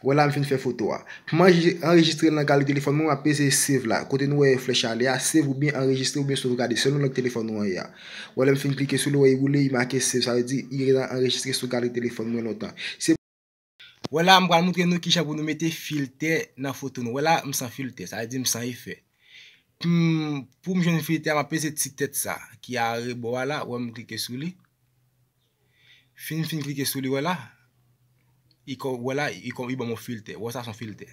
Wala, m fin fè foto wa. Man j enregistre nan galè telefon moun, w ap pese save la. Kote nou wè flèche alè ya, save ou bin enregistre ou bin souv gade. Se nou lèk telefon moun wè ya. Wala, m fin klike sou lè wè yi wou lè, yi make save. Sa wè di, yi rè dan enregistre sou galè telefon moun anotan. Wala, m pral moutre nou ki chabou nou metè filte nan foto nou. Wala, m san filte. Sa wè di, m san yi e fè. Hmm, pou m joun filte, w ap pese tsyk tèt sa. Ki a re, wala, wè m klike sou li. Fin m fin klike sou li, wala. I kon wè la, i kon i bon moun filte. Wè sa son filte.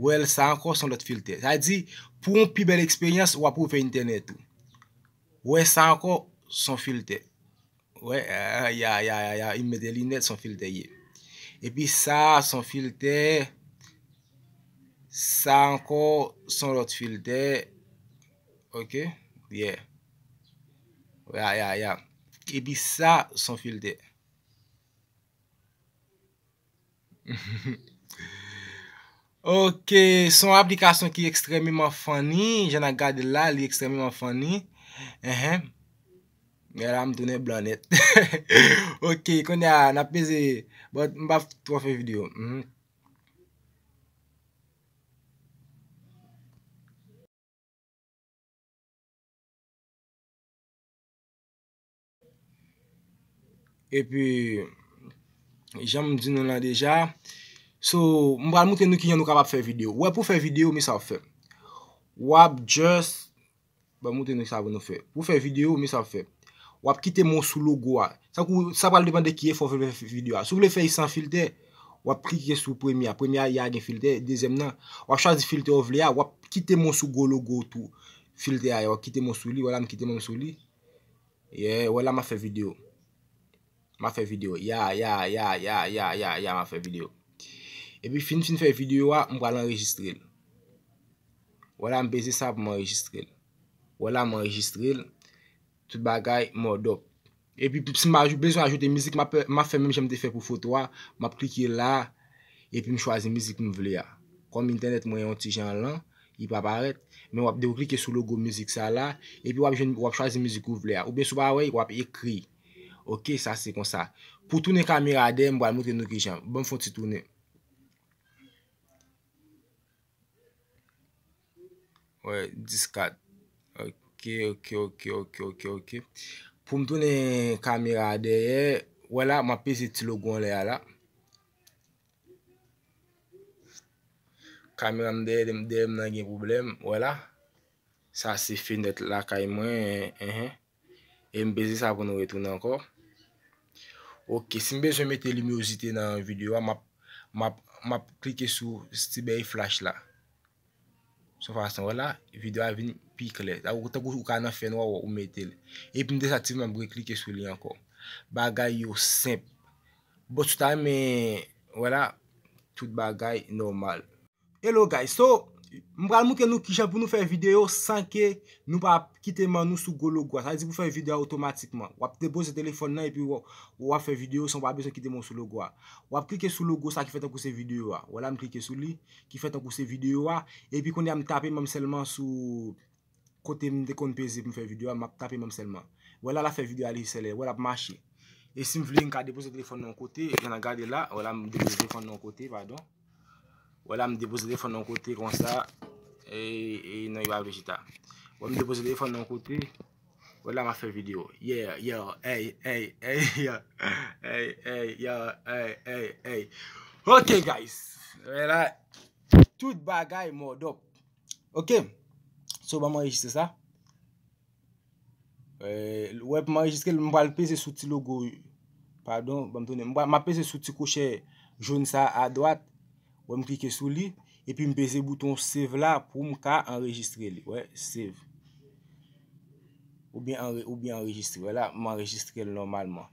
Wè san ko, son lot filte. Sa yi di, pou moun pi bel ekspenyans, wè pou fè internet. Wè san ko, son filte. Wè, euh, ya, ya, ya, ya, ime deli net, son filte yi. Ebi sa, son filte. San ko, son lot filte. Ok, ye. Wè, ya, ya, ya. Ebi sa, son filte. Ebi sa, son filte. Ok, son aplikasyon ki ekstremiman fany Je nan gade la li ekstremiman fany Yela mdounen blanet Ok, kon ya, nan peze Mba, mba, mba fwe fwe video E pi E pi Jèm mè di nan la deja. So, mwa mwote nou ki yon nou kapap fè video. Wè pou fè video, mè sa wè fè. Wè ap jès. Mwa mwote nou ki sa wè nou fè. Pou fè video, mè sa wè fè. Wè ap kite moun sou logo a. Sankou, sa wè al depande kiye fò fè video a. Sou wè fè yon san filter, wè ap prike sou premia. Premia yag en filter. Dezem nan, wè ap chan di filter ovle a. Wè ap kite moun sou logo to. Filter a, wè ap kite moun sou li. Wè ap kite moun sou li. Ye, wè ap fè video a. Ma fè video, ya, ya, ya, ya, ya, ya, ya, ya, ma fè video. E pi fin fin fè video wa, mwa la enregistril. Wala mbeze sa pou mwen enregistril. Wala mwen enregistril, tout bagay mwen odop. E pi psi mwen ajoute mizik, ma fè mwen jemte fè pou foto wa, map klike la, e pi mwen chwazi mizik mwen vle ya. Kom internet mwen yon ti jan lan, yi pa paret, men wap de wu klike sou logo mizik sa la, e pi wap chwazi mizik mwen vle ya. Ou be sou ba wey, wap ekri. Ok, sa se kon sa. Po toune kamera de, mwa mwote nou ki jan. Bon fon ti toune. We, diskat. Ok, ok, ok, ok, ok, ok. Po m toune kamera de, wala, m api se ti logo le a la. Kamera m de, m de, m nan gen problem. Wala. Sa se fin de la kay mwen. E m bezi sa pou nou we toune ankor. Ok, si mbe zo mette li mbe yo zite nan videyo, m ap klike sou sti be yi flash la. So fason, wala, videyo a vin pik let. A wotak wou kanan fen wawa wou mette li. Epi m de sa tivman m bre klike sou li ankon. Bagay yo semp. Bo suta men, wala, tout bagay normal. Hello guys, so... Mpral mwen ke nou ki chan pou nou fè videyo san ke nou pa kite man nou sou go logo a. Sa li di pou fè videyo automatikman. Wap teboze telefon nan e pi wap fè videyo san pa bezo kite man sou logo a. Wap kike sou logo sa ki fè tan pou se videyo a. Wala m kike sou li ki fè tan pou se videyo a. E pi konye a m tape mèm selman sou kote m de kon pese pou fè videyo a. M a tape mèm selman. Wala la fè videyo a li selman. Wala p machi. E si m vle yon ka depoze telefon nan kote. Yon a gade la wala m depoze telefon nan kote vado. Ou la m depozile fon nan kote kon sa. E, e, e, nan yo avrejita. Ou m depozile fon nan kote. Ou la ma fe video. Yeah, yeah, hey, hey, hey, yeah. Hey, hey, yeah, hey, hey, hey. Ok guys. Ou la. Tout bagay mou do. Ok. So, ba m a rejiste sa. E, euh, ou e m a rejiste ke m ba l peze suti logo. Pardon, ba m tounen. Ma peze suti kouche joun sa a dwat. Wè m klike sou li, epi m beze bouton save la pou m ka enregistre li, wè, save. Ou bi enregistre, wè la, m enregistre lè normalman.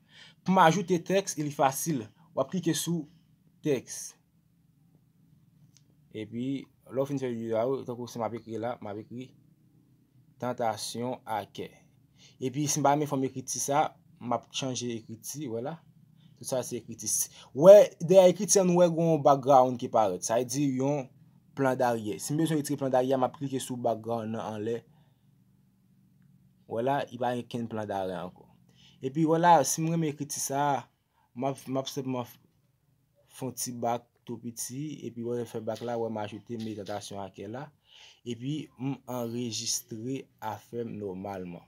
Pou m ajoute teks, il y fasil, wè plike sou, teks. Epi, lò fin fè yu ya wè, tan kou se m ap ekri la, m ap ekri, tentasyon ake. Epi, si m ba me fòm ekriti sa, m ap chanje ekriti, wè la. Se sa se ekwiti si. We, de ekwiti se nou we goun background ki paret. Sa e di yon plan d'arye. Si mbe son ekwiti plan d'arye, ma prike sou background nan anle. Wala, i ba yon ken plan d'arye anko. E pi wala, si mre me ekwiti sa, ma fsep ma fonte bak to piti. E pi wale fwe bak la, wale ma ajoute meditasyon ake la. E pi, m enregistre a fwe normalman.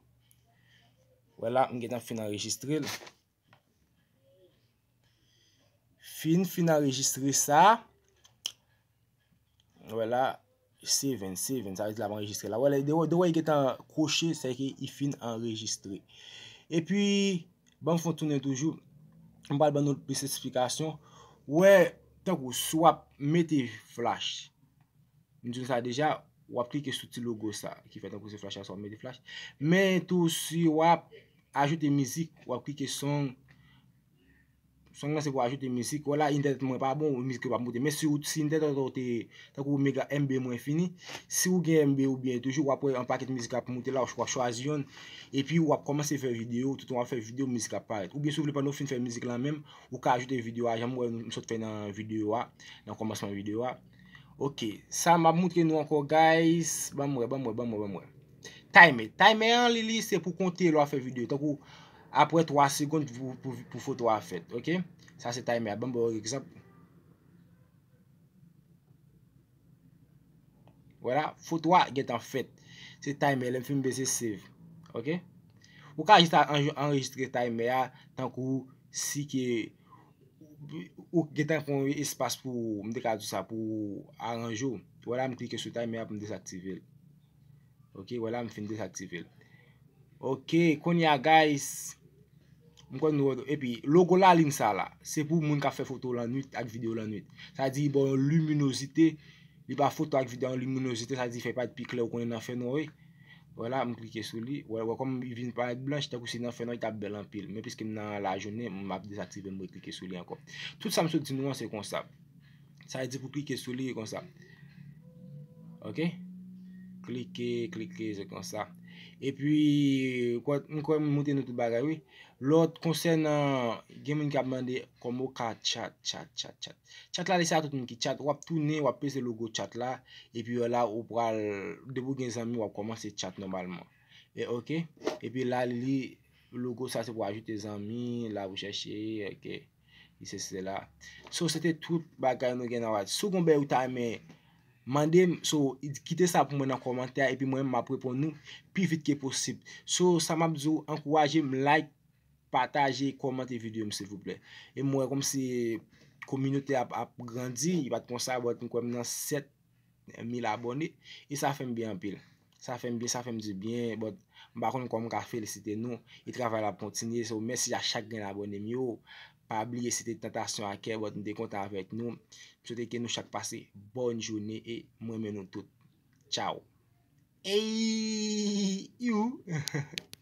Wala, m gen dan fwe nan enregistre la. Fin, fin anregistre sa. Wè la, 7, 7, sa yè di la anregistre la. Wè la, de wè yè ki tan kouche, sa yè ki fin anregistre. E pi, ban foun tounen toujou, mba l ban nou pre-sensifikasyon. Wè, tan kou swap, meti flash. Mdou sa deja, wap klike sou ti logo sa, ki fè tan kou se flash a, swap meti flash. Men tou si wap, ajoute mizik, wap klike son. San gen se pou ajoute mizik, wala internet mwen pa bon ou mizike wap mwote. Men si ou si internet mwen ta wote, ta kou mbe mbe mwen fini. Si ou gen mbe ou bien toujou, wap wè an paket mizike wap mwote la ou chwa chwa zyon. E pi wap komanse fè videyo, touton wap fè videyo mizike wap paret. Ou bi sou vle pan nou fin fè mizike lan men, ou ka ajoute videyo a, jan mwen mwen sote fè nan videyo a, nan komanseman videyo a. Ok, sa mwen ap mwote gen nou anko guys, ban mwen, ban mwen, ban mwen, ban mwen. Taime, taime an li liste pou konte lwa fè videyo, ta k apre 3 sekond pou foto a fet. Ok? Sa se time a. Ben bo eksept. Wala. Foto a getan fet. Se time a. Lem fin bezye save. Ok? Ou ka jista anjou enregistre time a tankou si ke ou getan kon espas pou m dekade sa pou anjou. Wala m klike sou time a pou m dezaktive. Ok? Wala m fin dezaktive. Ok. Kon ya guys. Ok. E pi logo la lin sa la Se pou moun ka fe foto lan nwit ak video lan nwit Sa di bon luminosite Li ba foto ak video an luminosite Sa di fe pat pi kle ou konen nan feno Wala mou klike sou li Wala wala kom yon vini panet blanche Tako si nan feno yon tab bel an pil Men piske nan la jounen moun map desaktive moun klike sou li ankon Tout sa msou di nou an se kon sa Sa di pou klike sou li kon sa Ok Klike klike se kon sa E pwi, mwen kwen mwote nou tout bagay wè, lòt konsèr nan gen mwen kapman de kombo ka tchat, tchat, tchat, tchat. Tchat la li sa, tout mwen ki tchat, wap toune, wap pise logo tchat la, e pwi euh, la ou pral, debou gen zami wap komanse tchat normalman. E ok, e pwi la li, logo sa se pou ajoute zami, la wou chèche, eke, e sè sè la. Sò, sè te tout bagay nou gen a wad. Sò kon bè ou ta mè. Mandem, sou, kite sa pou mwen nan komantè, epi mwen m apre pou nou, pi vit ke posib. Sou, sa m ap zou, ankouaje, m like, pataje, komante videyo mse pou ple. E mwen, kom si, kominote ap grandi, i bat konsa, bote m kom nan 7000 abonè, i sa fèm bi anpil. Sa fèm bi, sa fèm di bi, bote, m bakon m kom ka felisite nou, i travè la pontine, sou, mèsi la chakren abonè miyo. pa abliye se te tentasyon akè, wot nou de konta avèk nou, psote ke nou chak pase, bon jouni, e mwen menoun tout. Tchao. Eyyyy, you!